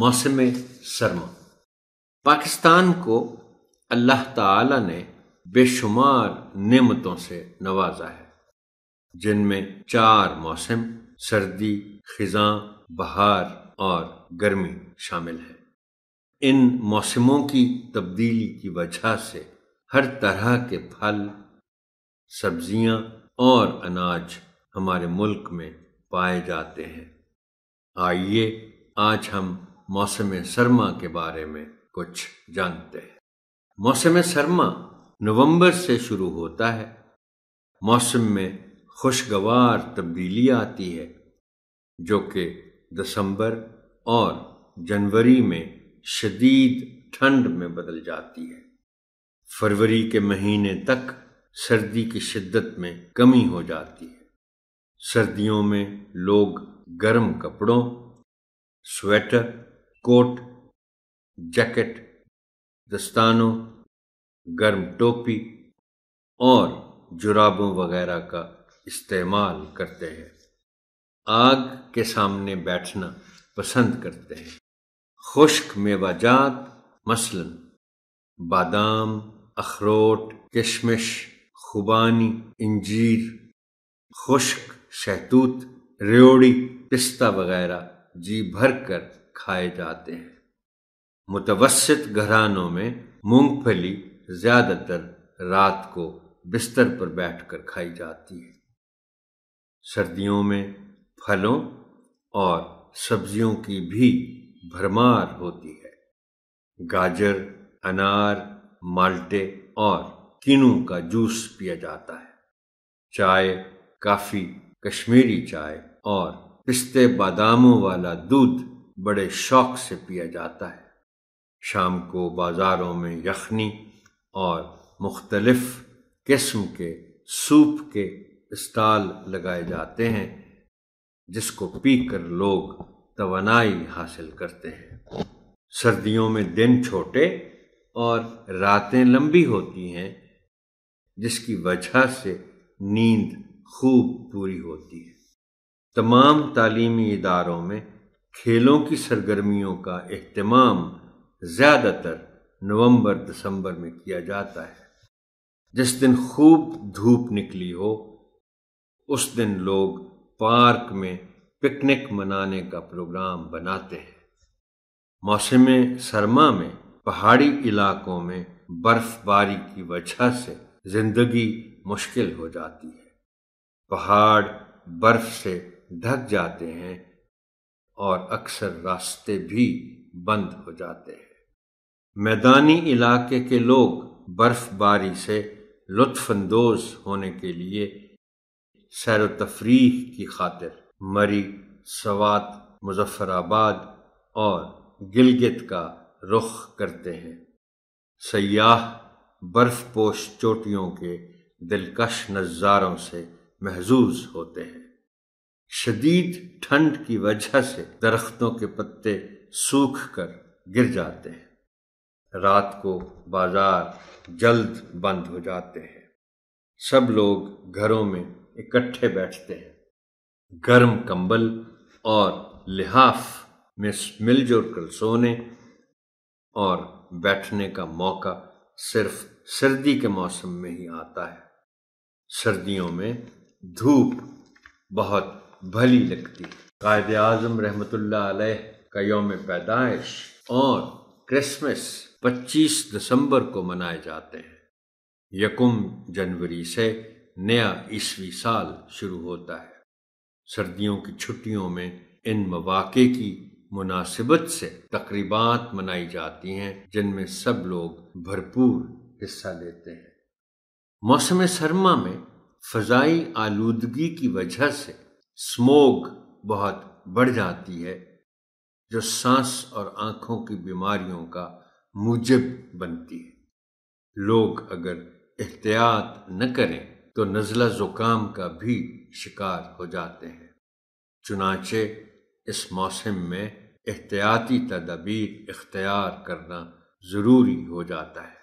मौसम सरमा पाकिस्तान को अल्लाह ताला ने बेशुमार नेमतों से नवाजा है जिनमें चार मौसम सर्दी खिजां बहार और गर्मी शामिल है इन मौसमों की तब्दीली की वजह से हर तरह के फल सब्जियां और अनाज हमारे मुल्क में पाए जाते हैं आइए आज हम मौसम सरमा के बारे में कुछ जानते हैं मौसम सरमा नवंबर से शुरू होता है मौसम में खुशगवार तब्दीली आती है जो कि दिसंबर और जनवरी में शदीद ठंड में बदल जाती है फरवरी के महीने तक सर्दी की शिद्दत में कमी हो जाती है सर्दियों में लोग गर्म कपड़ों स्वेटर कोट जैकेट दस्तानों गर्म टोपी और जुराबों वगैरह का इस्तेमाल करते हैं आग के सामने बैठना पसंद करते हैं खुश्क मेवाजात मसलन बादाम अखरोट किशमिश खुबानी इंजीर खुश्क शहतूत रेवड़ी पिस्ता वगैरह जी भर कर खाए जाते हैं मुतवसत घरानों में मूंगफली ज़्यादातर रात को बिस्तर पर बैठकर खाई जाती है सर्दियों में फलों और सब्जियों की भी भरमार होती है गाजर अनार माल्टे और किनू का जूस पिया जाता है चाय काफ़ी कश्मीरी चाय और पिस्ते बादामों वाला दूध बड़े शौक से पिया जाता है शाम को बाज़ारों में यखनी और मुख्तलफ़ किस्म के सूप के स्टाल लगाए जाते हैं जिसको पीकर लोग तोानाई हासिल करते हैं सर्दियों में दिन छोटे और रातें लंबी होती हैं जिसकी वजह से नींद खूब पूरी होती है तमाम तालीमी इदारों में खेलों की सरगर्मियों का अहतमाम ज़्यादातर नवंबर दिसंबर में किया जाता है जिस दिन खूब धूप निकली हो उस दिन लोग पार्क में पिकनिक मनाने का प्रोग्राम बनाते हैं मौसम सरमा में पहाड़ी इलाकों में बर्फबारी की वजह से जिंदगी मुश्किल हो जाती है पहाड़ बर्फ से ढक जाते हैं और अक्सर रास्ते भी बंद हो जाते हैं मैदानी इलाके के लोग बर्फबारी से लुत्फानंदोज होने के लिए सैर तफरी की खातिर मरी सवात मुजफ्फराबाद और गिलगित का रुख करते हैं सयाह बर्फ पोश चोटियों के दिलकश नज़ारों से महजूज होते हैं शदीद ठंड की वजह से दरख्तों के पत्ते सूख कर गिर जाते हैं रात को बाजार जल्द बंद हो जाते हैं सब लोग घरों में इकट्ठे बैठते हैं गर्म कंबल और लिहाफ में मिलजुल कर सोने और बैठने का मौका सिर्फ सर्दी के मौसम में ही आता है सर्दियों में धूप बहुत भली लगती कायद आजम रहमत का योम पैदाइश और क्रिसमस 25 दिसंबर को मनाए जाते हैं यकुम जनवरी से नया ईस्वी साल शुरू होता है सर्दियों की छुट्टियों में इन मवाक़े की मुनासिबत से तकरीबात मनाई जाती हैं जिनमें सब लोग भरपूर हिस्सा लेते हैं मौसम सरमा में फजाई आलूदगी की वजह से स्मोग बहुत बढ़ जाती है जो सांस और आंखों की बीमारियों का मूजब बनती है लोग अगर एहतियात न करें तो नज़ला ज़ुकाम का भी शिकार हो जाते हैं चुनाचे इस मौसम में एहतियाती तदाबीर इख्तियार करना ज़रूरी हो जाता है